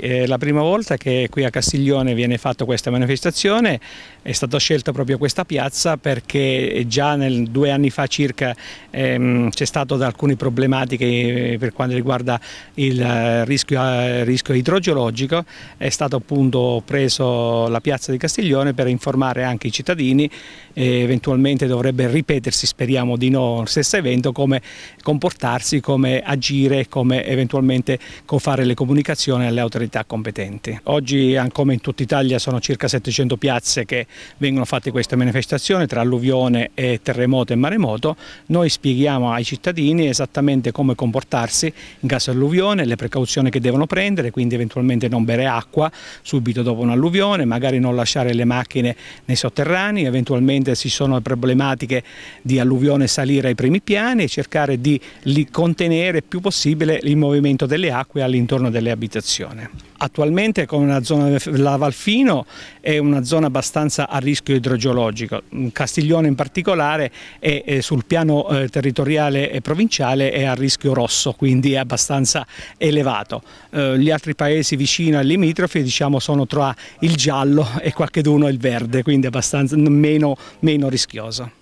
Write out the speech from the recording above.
È la prima volta che qui a Castiglione viene fatta questa manifestazione, è stata scelta proprio questa piazza perché già nel, due anni fa circa ehm, c'è stato da alcune problematiche eh, per quanto riguarda il eh, rischio, eh, rischio idrogeologico, è stato appunto preso la piazza di Castiglione per informare anche i cittadini, e eventualmente dovrebbe ripetersi, speriamo di no, lo stesso evento, come comportarsi, come agire, come eventualmente fare le comunicazioni alle autorità autorità competenti. Oggi, come in tutta Italia, sono circa 700 piazze che vengono fatte queste manifestazioni tra alluvione e terremoto e maremoto. Noi spieghiamo ai cittadini esattamente come comportarsi in caso di alluvione, le precauzioni che devono prendere, quindi eventualmente non bere acqua subito dopo un'alluvione, magari non lasciare le macchine nei sotterranei, eventualmente se ci sono problematiche di alluvione salire ai primi piani e cercare di contenere il più possibile il movimento delle acque all'interno delle abitazioni. Attualmente con la zona la Valfino è una zona abbastanza a rischio idrogeologico, mm, Castiglione in particolare è, è sul piano eh, territoriale e provinciale è a rischio rosso, quindi è abbastanza elevato. Eh, gli altri paesi vicino ai limitrofi diciamo, sono tra il giallo e qualcheduno il verde, quindi abbastanza meno, meno rischioso.